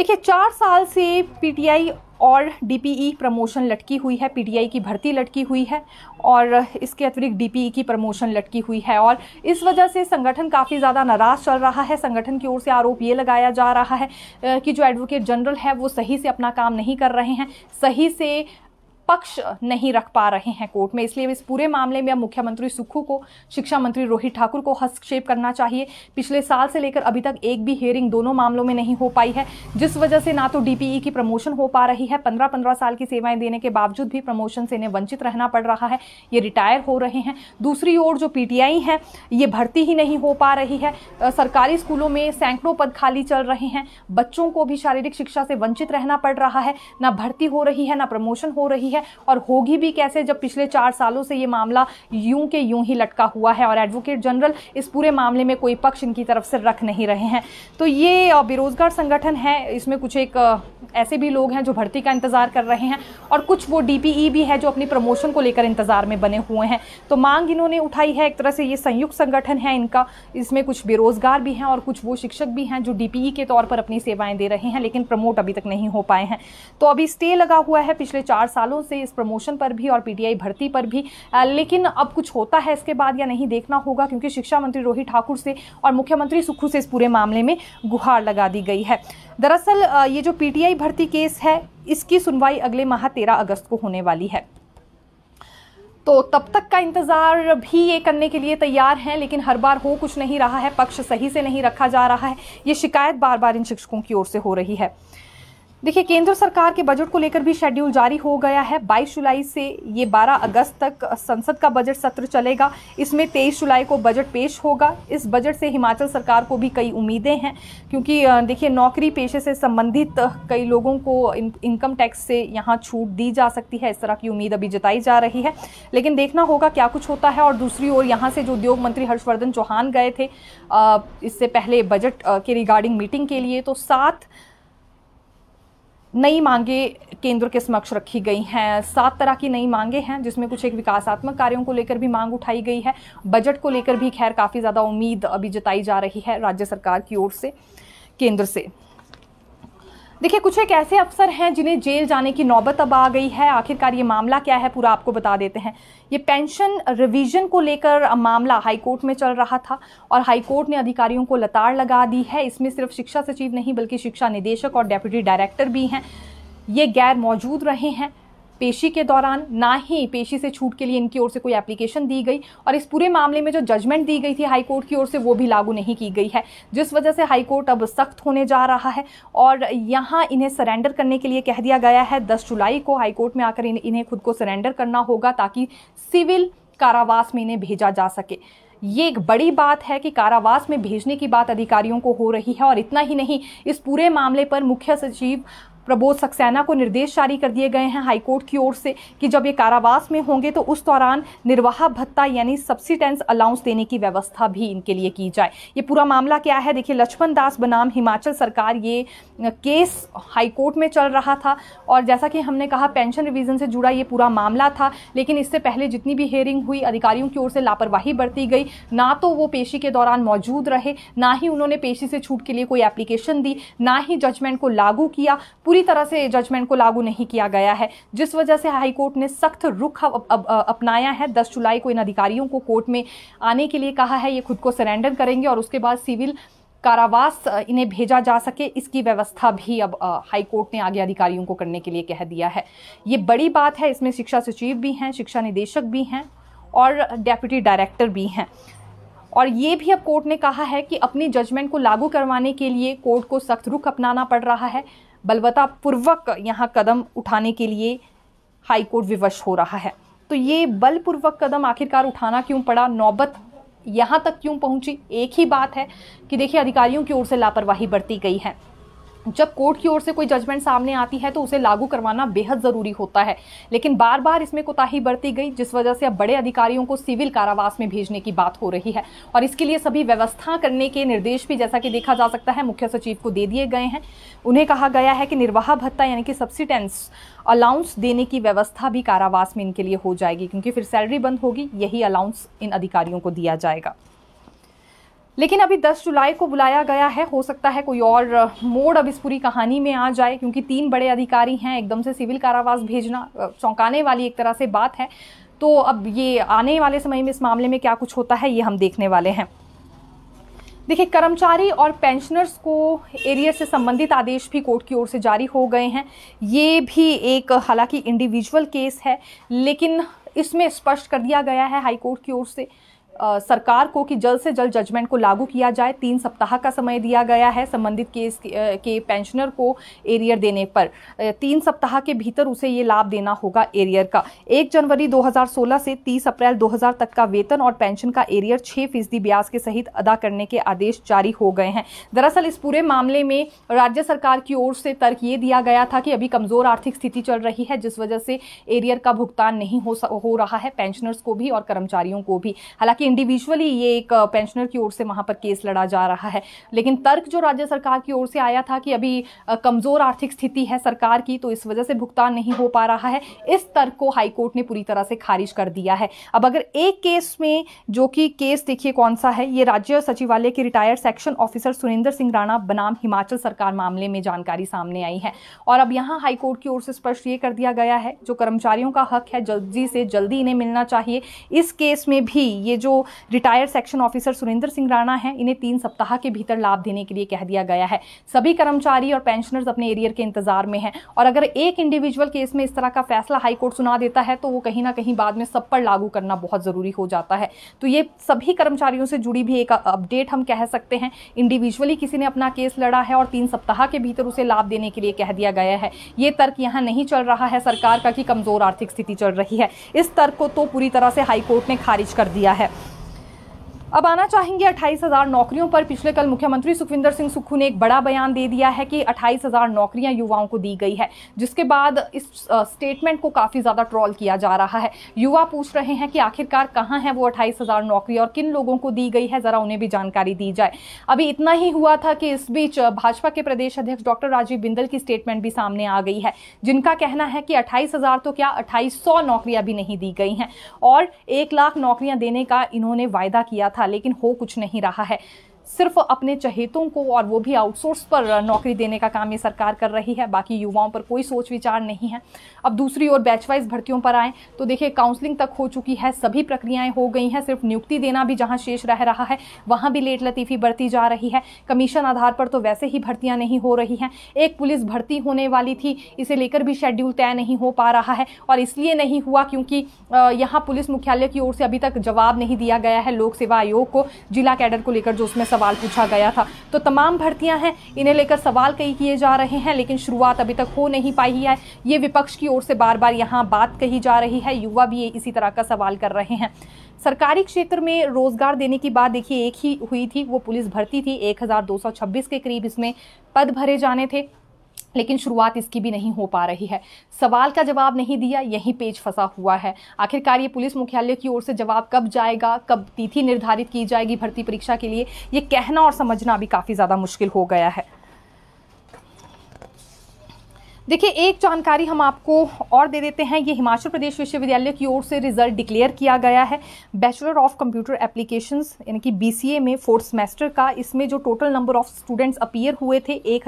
देखिए चार साल से पीटीआई और डीपीई प्रमोशन लटकी हुई है पीटीआई की भर्ती लटकी हुई है और इसके अतिरिक्त डीपीई की प्रमोशन लटकी हुई है और इस वजह से संगठन काफ़ी ज़्यादा नाराज़ चल रहा है संगठन की ओर से आरोप ये लगाया जा रहा है कि जो एडवोकेट जनरल है वो सही से अपना काम नहीं कर रहे हैं सही से पक्ष नहीं रख पा रहे हैं कोर्ट में इसलिए इस पूरे मामले में अब मुख्यमंत्री सुक्खू को शिक्षा मंत्री रोहित ठाकुर को हस्तक्षेप करना चाहिए पिछले साल से लेकर अभी तक एक भी हेयरिंग दोनों मामलों में नहीं हो पाई है जिस वजह से ना तो डीपीई e की प्रमोशन हो पा रही है पंद्रह पंद्रह साल की सेवाएं देने के बावजूद भी प्रमोशन से इन्हें वंचित रहना पड़ रहा है ये रिटायर हो रहे हैं दूसरी ओर जो पीटीआई है ये भर्ती ही नहीं हो पा रही है सरकारी स्कूलों में सैकड़ों पद खाली चल रहे हैं बच्चों को भी शारीरिक शिक्षा से वंचित रहना पड़ रहा है ना भर्ती हो रही है ना प्रमोशन हो रही है है और होगी भी कैसे जब पिछले चार सालों से ये मामला यूं के यूं ही लटका हुआ है और एडवोकेट जनरल इस पूरे मामले में कोई पक्ष इनकी तरफ से रख नहीं रहे हैं तो ये बेरोजगार संगठन है इसमें कुछ एक ऐसे भी लोग हैं जो भर्ती का इंतज़ार कर रहे हैं और कुछ वो डीपीई e भी है जो अपनी प्रमोशन को लेकर इंतज़ार में बने हुए हैं तो मांग इन्होंने उठाई है एक तरह से ये संयुक्त संगठन है इनका इसमें कुछ बेरोजगार भी हैं और कुछ वो शिक्षक भी हैं जो डीपीई e के तौर पर अपनी सेवाएं दे रहे हैं लेकिन प्रमोट अभी तक नहीं हो पाए हैं तो अभी स्टे लगा हुआ है पिछले चार सालों सालों से इस प्रमोशन पर भी और पीटीआई भर्ती पर भी लेकिन अब कुछ होता है इसके बाद या नहीं देखना होगा क्योंकि शिक्षा मंत्री रोहित ठाकुर से और मुख्यमंत्री सुखू से इस पूरे मामले में गुहार लगा दी गई है दरअसल ये जो पीटीआई भर्ती केस है इसकी सुनवाई अगले माह तेरह अगस्त को होने वाली है तो तब तक का इंतज़ार भी ये करने के लिए तैयार हैं लेकिन हर बार हो कुछ नहीं रहा है पक्ष सही से नहीं रखा जा रहा है ये शिकायत बार बार इन शिक्षकों की ओर से हो रही है देखिए केंद्र सरकार के बजट को लेकर भी शेड्यूल जारी हो गया है 22 जुलाई से ये 12 अगस्त तक संसद का बजट सत्र चलेगा इसमें 23 जुलाई को बजट पेश होगा इस बजट से हिमाचल सरकार को भी कई उम्मीदें हैं क्योंकि देखिए नौकरी पेशे से संबंधित कई लोगों को इन, इनकम टैक्स से यहाँ छूट दी जा सकती है इस तरह की उम्मीद अभी जताई जा रही है लेकिन देखना होगा क्या कुछ होता है और दूसरी ओर यहाँ से जो उद्योग मंत्री हर्षवर्धन चौहान गए थे इससे पहले बजट के रिगार्डिंग मीटिंग के लिए तो सात नई मांगे केंद्र के समक्ष रखी गई हैं सात तरह की नई मांगे हैं जिसमें कुछ एक विकासात्मक कार्यों को लेकर भी मांग उठाई गई है बजट को लेकर भी खैर काफ़ी ज़्यादा उम्मीद अभी जताई जा रही है राज्य सरकार की ओर से केंद्र से देखिए कुछ एक ऐसे अफसर हैं जिन्हें जेल जाने की नौबत अब आ गई है आखिरकार ये मामला क्या है पूरा आपको बता देते हैं ये पेंशन रिवीजन को लेकर मामला हाईकोर्ट में चल रहा था और हाईकोर्ट ने अधिकारियों को लताड़ लगा दी है इसमें सिर्फ शिक्षा सचिव नहीं बल्कि शिक्षा निदेशक और डेप्यूटी डायरेक्टर भी हैं ये गैर मौजूद रहे हैं पेशी के दौरान ना ही पेशी से छूट के लिए इनकी ओर से कोई एप्लीकेशन दी गई और इस पूरे मामले में जो जजमेंट दी गई थी हाईकोर्ट की ओर से वो भी लागू नहीं की गई है जिस वजह से हाईकोर्ट अब सख्त होने जा रहा है और यहाँ इन्हें सरेंडर करने के लिए कह दिया गया है दस जुलाई को हाईकोर्ट में आकर इन्हें खुद को सरेंडर करना होगा ताकि सिविल कारावास में इन्हें भेजा जा सके ये एक बड़ी बात है कि कारावास में भेजने की बात अधिकारियों को हो रही है और इतना ही नहीं इस पूरे मामले पर मुख्य सचिव प्रबोध सक्सेना को निर्देश जारी कर दिए गए हैं हाईकोर्ट की ओर से कि जब ये कारावास में होंगे तो उस दौरान निर्वाह भत्ता यानी सब्सिडेंस अलाउंस देने की व्यवस्था भी इनके लिए की जाए ये पूरा मामला क्या है देखिए लक्ष्मण दास बनाम हिमाचल सरकार ये केस हाईकोर्ट में चल रहा था और जैसा कि हमने कहा पेंशन रिविजन से जुड़ा ये पूरा मामला था लेकिन इससे पहले जितनी भी हेयरिंग हुई अधिकारियों की ओर से लापरवाही बरती गई ना तो वो पेशी के दौरान मौजूद रहे ना ही उन्होंने पेशी से छूट के लिए कोई एप्लीकेशन दी ना ही जजमेंट को लागू किया पूरी पूरी तरह से जजमेंट को लागू नहीं किया गया है जिस वजह से हाईकोर्ट ने सख्त रुख अपनाया है दस जुलाई को इन अधिकारियों को कोर्ट में आने के लिए कहा है ये खुद को सरेंडर करेंगे और उसके बाद सिविल कारावास इन्हें भेजा जा सके इसकी व्यवस्था भी अब हाईकोर्ट ने आगे अधिकारियों को करने के लिए कह दिया है ये बड़ी बात है इसमें शिक्षा सचिव भी हैं शिक्षा निदेशक भी हैं और डेप्यूटी डायरेक्टर भी हैं और ये भी अब कोर्ट ने कहा है कि अपनी जजमेंट को लागू करवाने के लिए कोर्ट को सख्त रुख अपनाना पड़ रहा है बलवतापूर्वक यहाँ कदम उठाने के लिए हाईकोर्ट विवश हो रहा है तो ये बलपूर्वक कदम आखिरकार उठाना क्यों पड़ा नौबत यहाँ तक क्यों पहुँची एक ही बात है कि देखिए अधिकारियों की ओर से लापरवाही बरती गई है जब कोर्ट की ओर से कोई जजमेंट सामने आती है तो उसे लागू करवाना बेहद ज़रूरी होता है लेकिन बार बार इसमें कोताही बरती गई जिस वजह से अब बड़े अधिकारियों को सिविल कारावास में भेजने की बात हो रही है और इसके लिए सभी व्यवस्था करने के निर्देश भी जैसा कि देखा जा सकता है मुख्य सचिव को दे दिए गए हैं उन्हें कहा गया है कि निर्वाह भत्ता यानी कि सब्सिडेंस अलाउंस देने की व्यवस्था भी कारावास में इनके लिए हो जाएगी क्योंकि फिर सैलरी बंद होगी यही अलाउंस इन अधिकारियों को दिया जाएगा लेकिन अभी 10 जुलाई को बुलाया गया है हो सकता है कोई और मोड़ अब इस पूरी कहानी में आ जाए क्योंकि तीन बड़े अधिकारी हैं एकदम से सिविल कारावास भेजना चौंकाने वाली एक तरह से बात है तो अब ये आने वाले समय में इस मामले में क्या कुछ होता है ये हम देखने वाले हैं देखिए कर्मचारी और पेंशनर्स को एरियर से संबंधित आदेश भी कोर्ट की ओर से जारी हो गए हैं ये भी एक हालांकि इंडिविजुअल केस है लेकिन इसमें स्पष्ट कर दिया गया है हाई कोर्ट की ओर से आ, सरकार को कि जल्द से जल्द जजमेंट को लागू किया जाए तीन सप्ताह का समय दिया गया है संबंधित केस के, पेंशनर को एरियर देने पर तीन सप्ताह के भीतर उसे ये लाभ देना होगा एरियर का एक जनवरी 2016 से 30 अप्रैल 2000 तक का वेतन और पेंशन का एरियर छः फीसदी ब्याज के सहित अदा करने के आदेश जारी हो गए हैं दरअसल इस पूरे मामले में राज्य सरकार की ओर से तर्क ये दिया गया था कि अभी कमजोर आर्थिक स्थिति चल रही है जिस वजह से एरियर का भुगतान नहीं हो, हो रहा है पेंशनर्स को भी और कर्मचारियों को भी हालांकि इंडिविजुअली ये एक पेंशनर की ओर से वहाँ पर केस लड़ा जा रहा है लेकिन तर्क जो राज्य सरकार की ओर से आया था कि अभी कमज़ोर आर्थिक स्थिति है सरकार की तो इस वजह से भुगतान नहीं हो पा रहा है इस तर्क को हाईकोर्ट ने पूरी तरह से खारिज कर दिया है अब अगर एक केस में जो कि केस देखिए कौन सा है ये राज्य सचिवालय के retired section officer Surendra Singh Rana बनाम हिमाचल सरकार मामले में जानकारी सामने आई है और अब यहाँ हाईकोर्ट की ओर से स्पष्ट ये कर दिया गया है जो कर्मचारियों का हक है जल्दी से जल्दी इन्हें मिलना चाहिए इस केस में भी ये जो जो retired section officer Surendra Singh Rana हैं इन्हें तीन सप्ताह के भीतर लाभ देने के लिए कह दिया गया है सभी कर्मचारी और पेंशनर्स अपने एरियर के इंतजार में हैं और अगर एक इंडिविजुअल केस में इस तरह का फैसला हाईकोर्ट सुना देता है तो वो कहीं ना कहीं बाद में सब पर लागू करना बहुत ज़रूरी हो जाता है तो ये सभी कर्मचारियों से जुड़ी भी एक अपडेट हम कह सकते हैं इंडिविजुअली किसी ने अपना केस लड़ा है और तीन सप्ताह के भीतर उसे लाभ देने के लिए कह दिया गया है ये तर्क यहाँ नहीं चल रहा है सरकार का कि कमज़ोर आर्थिक स्थिति चल रही है इस तर्क को तो पूरी तरह से हाईकोर्ट ने खारिज कर दिया है अब आना चाहेंगे 28,000 नौकरियों पर पिछले कल मुख्यमंत्री सुखविंदर सिंह सुक्खू ने एक बड़ा बयान दे दिया है कि 28,000 नौकरियां युवाओं को दी गई है जिसके बाद इस स्टेटमेंट को काफ़ी ज़्यादा ट्रॉल किया जा रहा है युवा पूछ रहे हैं कि आखिरकार कहाँ है वो 28,000 नौकरी और किन लोगों को दी गई है ज़रा उन्हें भी जानकारी दी जाए अभी इतना ही हुआ था कि इस बीच भाजपा के प्रदेश अध्यक्ष डॉक्टर राजीव बिंदल की स्टेटमेंट भी सामने आ गई है जिनका कहना है कि अट्ठाईस तो क्या अट्ठाईस नौकरियां भी नहीं दी गई हैं और एक लाख नौकरियाँ देने का इन्होंने वायदा किया था था लेकिन हो कुछ नहीं रहा है सिर्फ अपने चहेतों को और वो भी आउटसोर्स पर नौकरी देने का काम ये सरकार कर रही है बाकी युवाओं पर कोई सोच विचार नहीं है अब दूसरी ओर बैचवाइज भर्तियों पर आएँ तो देखिए काउंसलिंग तक हो चुकी है सभी प्रक्रियाएं हो गई हैं सिर्फ नियुक्ति देना भी जहां शेष रह रहा है वहां भी लेट लतीफ़ी बढ़ती जा रही है कमीशन आधार पर तो वैसे ही भर्तियां नहीं हो रही हैं एक पुलिस भर्ती होने वाली थी इसे लेकर भी शेड्यूल तय नहीं हो पा रहा है और इसलिए नहीं हुआ क्योंकि यहाँ पुलिस मुख्यालय की ओर से अभी तक जवाब नहीं दिया गया है लोक सेवा आयोग को जिला कैडर को लेकर जो उसमें सवाल पूछा गया था तो तमाम भर्तियां हैं इन्हें लेकर सवाल कई किए जा रहे हैं लेकिन शुरुआत अभी तक हो नहीं पाई है ये विपक्ष की ओर से बार बार यहाँ बात कही जा रही है युवा भी इसी तरह का सवाल कर रहे हैं सरकारी क्षेत्र में रोजगार देने की बात देखिए एक ही हुई थी वो पुलिस भर्ती थी 1226 के करीब इसमें पद भरे जाने थे लेकिन शुरुआत इसकी भी नहीं हो पा रही है सवाल का जवाब नहीं दिया यही पेज फंसा हुआ है आखिरकार ये पुलिस मुख्यालय की ओर से जवाब कब जाएगा कब तिथि निर्धारित की जाएगी भर्ती परीक्षा के लिए ये कहना और समझना भी काफ़ी ज़्यादा मुश्किल हो गया है देखिए एक जानकारी हम आपको और दे देते हैं ये हिमाचल प्रदेश विश्वविद्यालय की ओर से रिजल्ट डिक्लेयर किया गया है बैचलर ऑफ कंप्यूटर एप्लीकेशन यानी कि बी में फोर्थ सेमेस्टर का इसमें जो total number of students appear हुए थे एक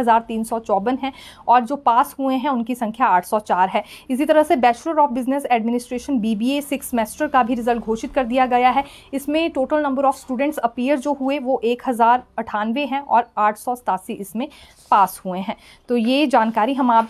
हैं और जो पास हुए हैं उनकी संख्या आठ है इसी तरह से bachelor of business administration B B six semester का भी रिजल्ट घोषित कर दिया गया है इसमें total number of students appear जो हुए वो एक हैं और आठ इसमें पास हुए हैं तो ये जानकारी हम आप